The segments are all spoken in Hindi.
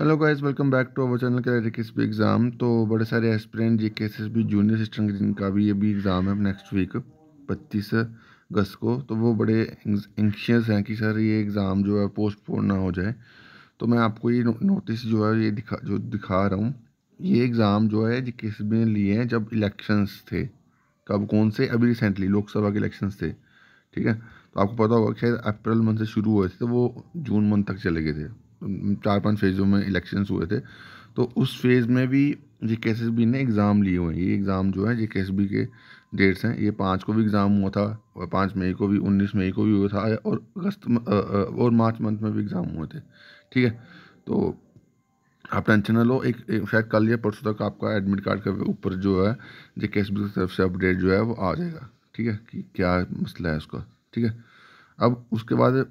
hello guys welcome back to our channel career किस भी एग्ज़ाम तो बड़े सारे एस्पिरेंट ये एस भी जूनियर सिस्टम जिनका भी ये एग्ज़ाम है नेक्स्ट वीक पच्चीस अगस्त को तो वो बड़े एंक्शियस हैं कि सर ये एग्ज़ाम जो है पोस्टपोन ना हो जाए तो मैं आपको ये नो, नोटिस जो है ये दिखा जो दिखा रहा हूँ ये एग्ज़ाम जो है के ने लिए हैं जब इलेक्शंस थे कब कौन से अभी रिसेंटली लोकसभा के इलेक्शंस थे ठीक है तो आपको पता होगा शायद अप्रैल मंथ से शुरू हुए थे तो वो जून मंथ तक चले गए थे चार पांच फेज़ों में इलेक्शंस हुए थे तो उस फेज़ में भी J K S S B ने एग्ज़ाम लिए हुए हैं ये एग्ज़ाम जो है जे के एस बी के डेट्स हैं ये पाँच को भी एग्ज़ाम हुआ था और पाँच मई को भी उन्नीस मई को भी हुआ था और अगस्त और मार्च मंथ में भी एग्ज़ाम हुए थे ठीक है तो आप टेंशन ना लो एक, एक शायद कल या परसों तक आपका एडमिट कार्ड के ऊपर जो है जे के एस बी की तरफ से अपडेट जो है वो आ जाएगा ठीक है कि क्या मसला है उसका ठीक है अब उसके बाद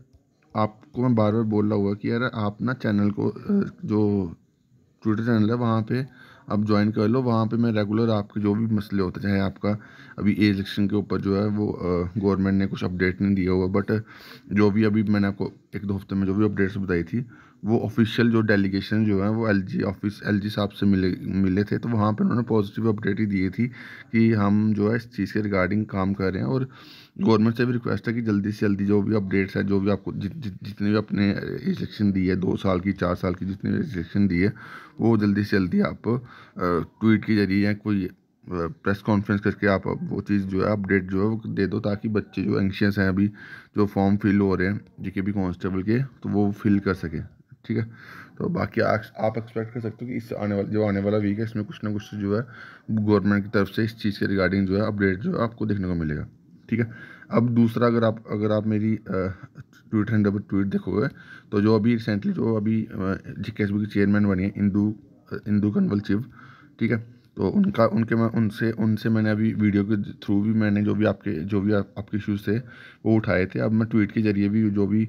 आपको मैं बार बार बोल रहा हुआ कि यार आप ना चैनल को जो ट्विटर चैनल है वहाँ पे आप ज्वाइन कर लो वहाँ पे मैं रेगुलर आपके जो भी मसले होते चाहे आपका अभी ए इलेक्शन के ऊपर जो है वो गवर्नमेंट ने कुछ अपडेट नहीं दिया हुआ बट जो भी अभी मैंने आपको एक दो हफ्ते में जो भी अपडेट्स बताई थी वो ऑफिशियल जो डेलीगेशन जो है वो एलजी ऑफिस एलजी साहब से मिले मिले थे तो वहाँ पर उन्होंने पॉजिटिव अपडेट ही दिए थी कि हम जो है इस चीज़ के रिगार्डिंग काम कर रहे हैं और गवर्नमेंट से भी रिक्वेस्ट है कि जल्दी से जल्दी जो भी अपडेट्स हैं जो भी आपको जि, जि, जितने भी अपने इलेक्शन दी है दो साल की चार साल की जितने भी इलेक्शन दी है वो जल्दी से जल्दी आप ट्वीट के जरिए या कोई प्रेस कॉन्फ्रेंस करके आप वो चीज़ जो है अपडेट जो है वो दे दो ताकि बच्चे जो एंशियस हैं अभी जो फॉर्म फिल हो रहे हैं जी के बी कॉन्स्टेबल के तो वो फिल कर सके ठीक है तो बाकी आप एक्सपेक्ट कर सकते हो कि इस आने वाला जो आने वाला वीक है इसमें कुछ ना कुछ जो है गवर्नमेंट की तरफ से इस चीज़ के रिगार्डिंग जो है अपडेट जो है आपको देखने को मिलेगा ठीक है अब दूसरा अगर आप अगर आप मेरी ट्वीट एंड ट्वीट देखोगे तो जो अभी रिसेंटली जो अभी जी के एस बी की चेयरमैन बनी है इंदू इंदू कन्वल चिव ठीक है तो उनका उनके मैं उनसे उनसे मैंने अभी वीडियो के थ्रू भी मैंने जो भी आपके जो भी आप, आपके इशूज़ थे वो उठाए थे अब मैं ट्वीट के ज़रिए भी जो भी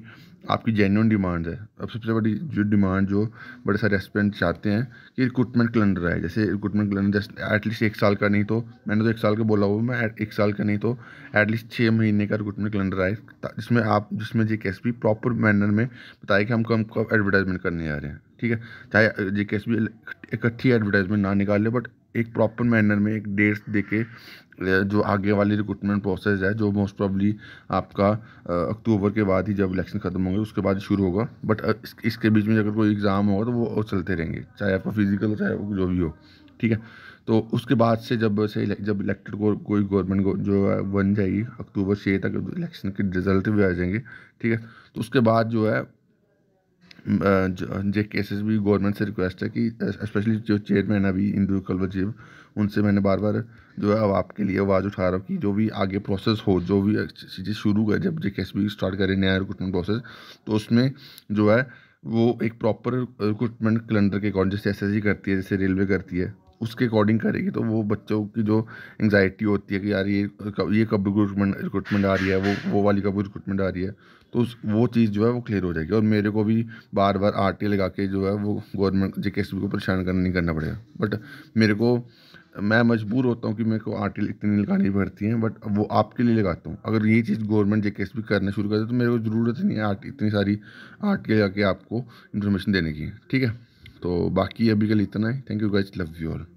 आपकी जेन्यून डिमांड है अब सबसे बड़ी जो डिमांड जो बड़े सारे रेस्टोरेंट चाहते हैं कि रिक्रूटमेंट कैलेंडर है जैसे रिक्रूटमेंट कैलेंडर जैसे एटलीस्ट एक साल का नहीं तो मैंने तो एक साल का बोला हुआ मैं एक साल का नहीं तो एटलीस्ट छः महीने का रिक्रूटमेंट कैलेंडर आए जिसमें आप जिसमें जे प्रॉपर मैनर में बताए कि हम कम कब एडवर्टाइजमेंट करने जा रहे हैं ठीक है चाहे जे इकट्ठी एडवर्टाइजमेंट ना निकाले बट एक प्रॉपर मैनर में एक डेट्स दे के जो आगे वाली रिक्रूटमेंट प्रोसेस है जो मोस्ट प्रॉब्ली आपका अक्टूबर के बाद ही जब इलेक्शन ख़त्म होंगे उसके बाद शुरू होगा बट इसके बीच में अगर कोई एग्ज़ाम होगा तो वो चलते रहेंगे चाहे आपका फिजिकल हो चाहे जो भी हो ठीक है तो उसके बाद से जब से जब इलेक्टेड को कोई गवर्नमेंट को जो है बन जाएगी अक्टूबर छः तक इलेक्शन के रिजल्ट भी आ जाएंगे ठीक है तो उसके बाद जो है जे केसेस भी गवर्नमेंट से रिक्वेस्ट है कि स्पेशली जो चेयरमैन है अभी इंदू कलवर उनसे मैंने बार बार जो है अब आपके लिए आवाज़ उठा रहा हूँ कि जो भी आगे प्रोसेस हो जो भी चीज़ें शुरू करें जब जे केस भी स्टार्ट करें नया रिक्रूटमेंट प्रोसेस तो उसमें जो है वो एक प्रॉपर रिक्रूटमेंट कैलेंडर के अकॉर्डिंग जैसे एस करती है जैसे रेलवे करती है उसके अकॉर्डिंग करेगी तो वो बच्चों की जो एंग्जाइटी होती है कि यार ये ये कब रिक्रूटमेंट रिक्रूटमेंट आ रही है वो वो वाली कब रिक्रूटमेंट आ रही है तो उस वो चीज़ जो है वो क्लियर हो जाएगी और मेरे को भी बार बार आर लगा के जो है वो गवर्नमेंट जे को परेशान करना नहीं करना पड़ेगा बट मेरे को मैं मजबूर होता हूँ कि मेरे को आर टी इतनी लगानी पड़ती है बट वो आपके लिए लगाता हूँ अगर ये चीज़ गवर्नमेंट जे भी करना शुरू कर दे तो मेरे को ज़रूरत नहीं है आर इतनी सारी आर टी लगा के आपको इन्फॉर्मेशन देने की ठीक है तो बाकी अभी के लिए इतना है thank you guys love you all